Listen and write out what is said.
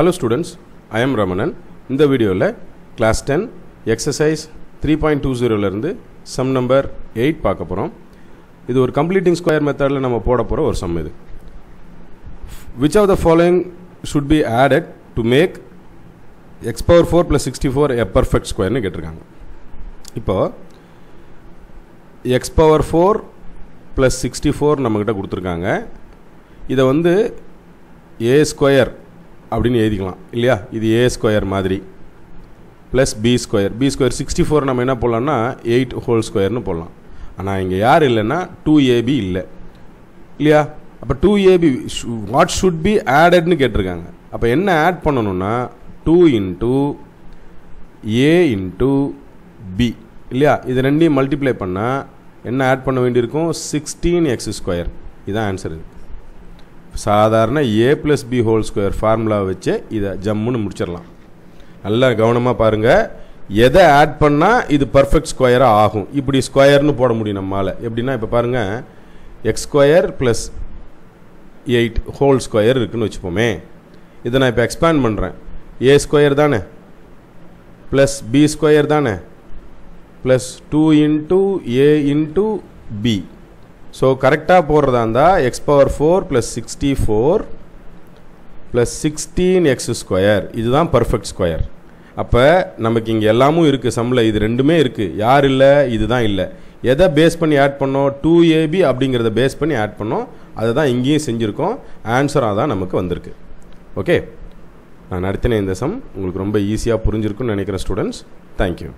hello students I am Ramanan இந்த வீடியோவில் class ten exercise three point two ஜீரோலேருந்து sum number eight பார்க்க போகிறோம் இது ஒரு கம்ப்ளீட்டிங் ஸ்கொயர் மெத்தடில் நம்ம போட போகிற ஒரு சம் இது which of the following should be added to make x power four plus sixty four a perfect ஸ்கொயர்னு கேட்டிருக்காங்க இப்போது x power four plus sixty four நம்மக்கிட்ட கொடுத்துருக்காங்க இதை வந்து ஏ ஸ்கொயர் அப்படின்னு எழுதிக்கலாம் இல்லையா இது ஏ ஸ்கொயர் மாதிரி plus b square b square sixty four நம்ம என்ன போடலான்னா எயிட் ஹோல் ஸ்கொயர்னு போடலாம் ஆனால் இங்கே யார் இல்லைன்னா டூ ஏபி இல்லை இல்லையா அப்போ two ab what should be ஆடட்னு கேட்டிருக்காங்க அப்போ என்ன ஆட் பண்ணணும்னா two into a into b இல்லையா இது ரெண்டையும் மல்டிப்ளை பண்ணால் என்ன ஆட் பண்ண வேண்டியிருக்கும் சிக்ஸ்டீன் எக்ஸ் ஸ்கொயர் இதுதான் ஆன்சர் இருக்குது சாதாரண a plus b whole square formula வச்சு இதை ஜம்முன்னு முடிச்சிடலாம் நல்லா கவனமாக பாருங்கள் எதை ஆட் பண்ணால் இது பர்ஃபெக்ட் ஸ்கொயராக ஆகும் இப்படி ஸ்கொயர்னு போட முடியும் நம்மளால் எப்படின்னா இப்போ பாருங்கள் x square plus eight whole square இருக்குதுன்னு வச்சுப்போமே இதை நான் இப்போ எக்ஸ்பேண்ட் பண்ணுறேன் ஏ ஸ்கொயர் தானே ப்ளஸ் பி ஸ்கொயர் தானே plus two into a into b so கரெக்டாக போடுறதா இருந்தால் x power four plus sixty four plus sixteen x square இதுதான் பர்ஃபெக்ட் ஸ்கொயர் அப்போ நமக்கு இங்கே எல்லாமும் இருக்குது சம்மில் இது ரெண்டுமே இருக்குது யார் இல்லை இதுதான் இல்லை எதை பேஸ் பண்ணி ஆட் பண்ணோம் டூ ஏபி அப்படிங்கிறத பேஸ் பண்ணி ஆட் பண்ணோம் அதை தான் இங்கேயும் செஞ்சுருக்கோம் ஆன்சராக தான் நமக்கு வந்திருக்கு ஓகே நான் நடத்தின இந்த சம் உங்களுக்கு ரொம்ப ஈஸியாக புரிஞ்சிருக்குன்னு நினைக்கிறேன் ஸ்டூடெண்ட்ஸ் தேங்க்யூ